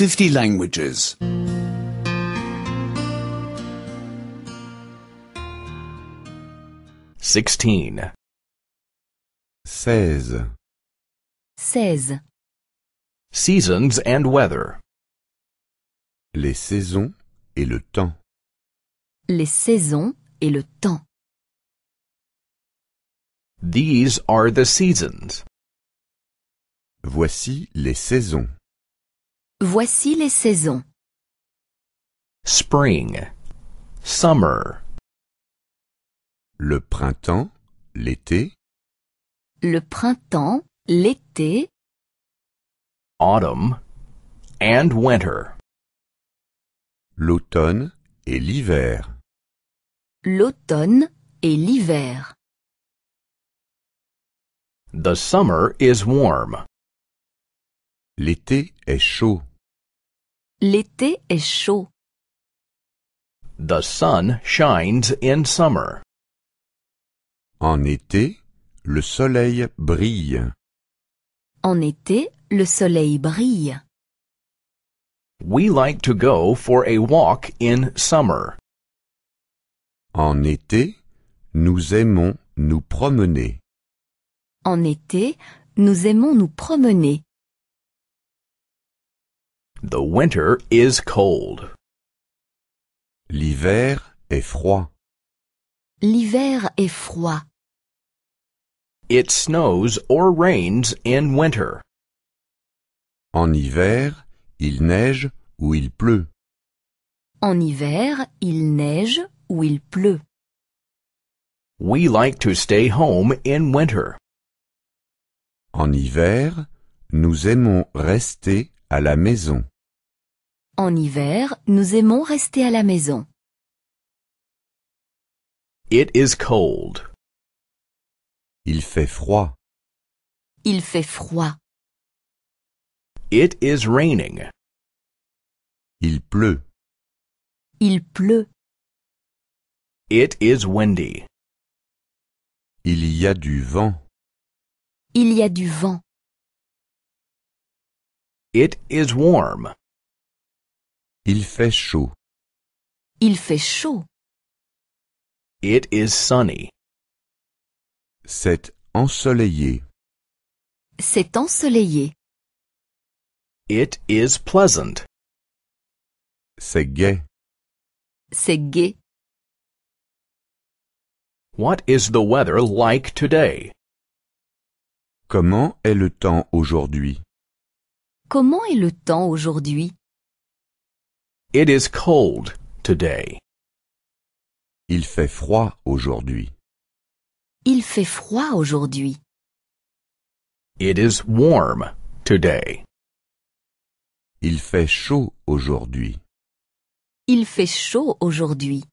50 languages. 16. 16. 16. Seasons and weather. Les saisons et le temps. Les saisons et le temps. These are the seasons. Voici les saisons. Voici les saisons. Spring, summer. Le printemps, l'été. Le printemps, l'été. Autumn and winter. L'automne et l'hiver. L'automne et l'hiver. The summer is warm. L'été est chaud. L'été est chaud. The sun shines in summer. En été, le soleil brille. En été, le soleil brille. We like to go for a walk in summer. En été, nous aimons nous promener. En été, nous aimons nous promener. The winter is cold. L'hiver est froid. L'hiver est froid. It snows or rains in winter. En hiver, il neige ou il pleut. En hiver, il neige ou il pleut. We like to stay home in winter. En hiver, nous aimons rester à la maison. En hiver, nous aimons rester à la maison. It is cold. Il fait froid. Il fait froid. It is raining. Il pleut. Il pleut. It is windy. Il y a du vent. Il y a du vent. It is warm. Il fait chaud. Il fait chaud. It is sunny. C'est ensoleillé. C'est ensoleillé. It is pleasant. C'est gai. C'est gai. What is the weather like today? Comment est le temps aujourd'hui? Comment est le temps aujourd'hui? It is cold today. Il fait froid aujourd'hui. Il fait froid aujourd'hui. It is warm Il fait chaud aujourd'hui. Il fait chaud aujourd'hui.